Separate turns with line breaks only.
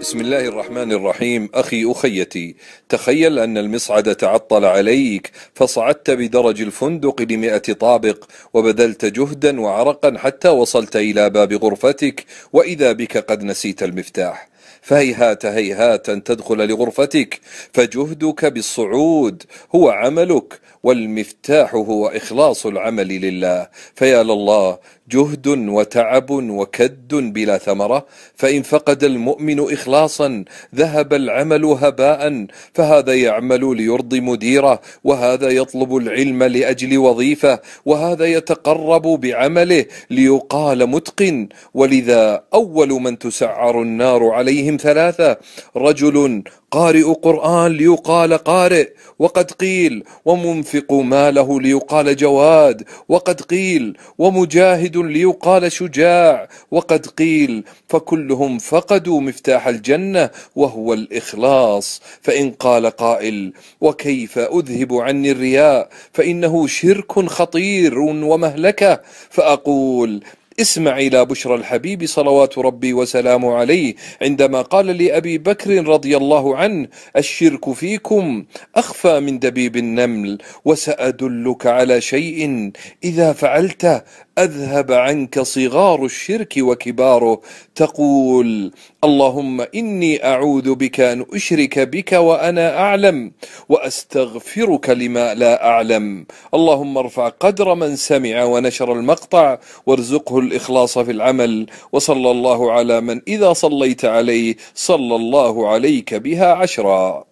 بسم الله الرحمن الرحيم أخي أخيتي تخيل أن المصعد تعطل عليك فصعدت بدرج الفندق لمئة طابق وبذلت جهدا وعرقا حتى وصلت إلى باب غرفتك وإذا بك قد نسيت المفتاح فهيهات هيهات أن تدخل لغرفتك فجهدك بالصعود هو عملك والمفتاح هو إخلاص العمل لله فيا لله جهد وتعب وكد بلا ثمرة فإن فقد المؤمن إخلاصا ذهب العمل هباء فهذا يعمل ليرضي مديره وهذا يطلب العلم لأجل وظيفة وهذا يتقرب بعمله ليقال متقن ولذا أول من تسعر النار عليه عليهم ثلاثة رجل قارئ قرآن ليقال قارئ وقد قيل ومنفق ماله ليقال جواد وقد قيل ومجاهد ليقال شجاع وقد قيل فكلهم فقدوا مفتاح الجنة وهو الإخلاص فإن قال قائل وكيف أذهب عني الرياء فإنه شرك خطير ومهلكة فأقول اسمع إلى بشرى الحبيب صلوات ربي وسلامه عليه عندما قال لأبي بكر رضي الله عنه الشرك فيكم أخفى من دبيب النمل وسأدلك على شيء إذا فعلته أذهب عنك صغار الشرك وكباره تقول اللهم إني أعوذ بك أن أشرك بك وأنا أعلم وأستغفرك لما لا أعلم اللهم ارفع قدر من سمع ونشر المقطع وارزقه الإخلاص في العمل وصلى الله على من إذا صليت عليه صلى الله عليك بها عشرا